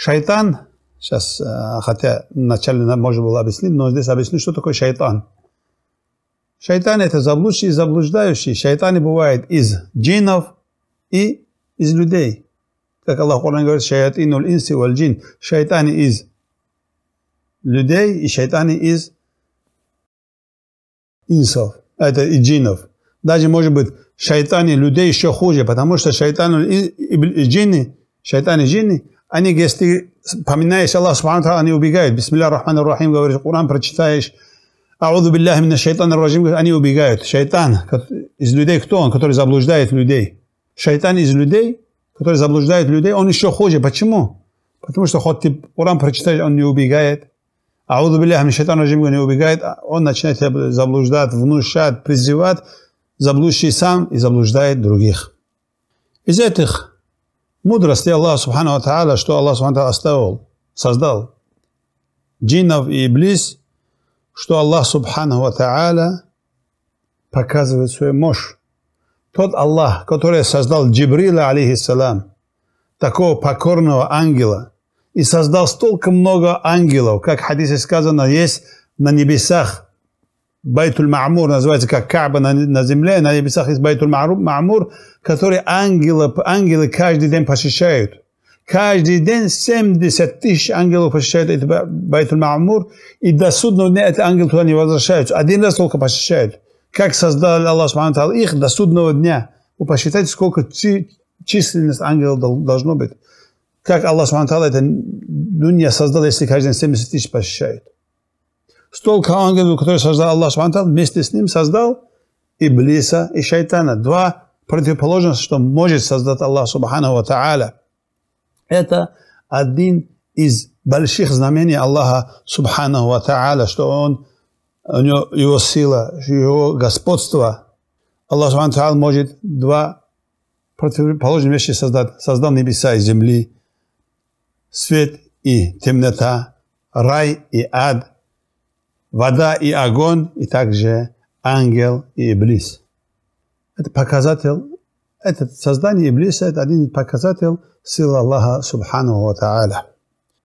Шайтан, сейчас, э, хотя вначале можно было объяснить, но здесь объясню, что такое шайтан. Шайтан – это заблудший и заблуждающий. Шайтаны бывают из джинов и из людей. Как Аллах Коран говорит, шайтанул инси валь джин. Шайтаны из людей и шайтаны из инсов. А это и джинов. Даже, может быть, шайтаны людей еще хуже, потому что шайтаны и джинны, шайтаны джинны – они, если поминаешь Аллах Субхану они убегают. Бисмилля рахман рахим, говоришь, Куран прочитаешь, Ауду билляхи мина шайтан раджим, они убегают. Шайтан из людей, кто он, который заблуждает людей? Шайтан из людей, который заблуждает людей, он еще хуже. Почему? Потому что хоть ты Куран прочитаешь, он не убегает. Ауду билляхи мина шайтан раджим, не убегает. А он начинает заблуждать, внушать, призывать. Заблудший сам и заблуждает других. Из этих мудрости Аллаха Субхану Тааля, что Аллах Субхану оставил, создал джиннов и иблис, что Аллах Субхану Тааля показывает свою мощь. Тот Аллах, который создал Джибрила, алейхиссалам, такого покорного ангела, и создал столько много ангелов, как в хадисе сказано, есть на небесах Байтуль Маамур называется как Каба на, на земле, на небесах есть Байтуль Маамур, который ангелы, ангелы каждый день посещают. Каждый день 70 тысяч ангелов посещают этот Байтуль Маамур, и до судного дня эти ангелы туда не возвращаются. Один раз только посещают. Как создал Аллах Субхану их до судного дня. Вы посчитайте, сколько численность ангелов должно быть. Как Аллах Субхану это дунья ну, создал, если каждый день 70 тысяч посещают? Столько ангелов, которые создал Аллах Субтитры, вместе с ним создал Иблиса и Шайтана. Два противоположности, что может создать Аллах Субхану Ва Та'аля. Это один из больших знамений Аллаха Субхану Ва Та'аля, что он, у него, его сила, его господство. Аллах Субхану Та'аля может два противоположные вещи создать. Создал небеса и земли, свет и темнота, рай и ад – вода и огонь, и также ангел и иблис. Это показатель, это создание иблиса, это один показатель силы Аллаха Субхану Ва Та'аля.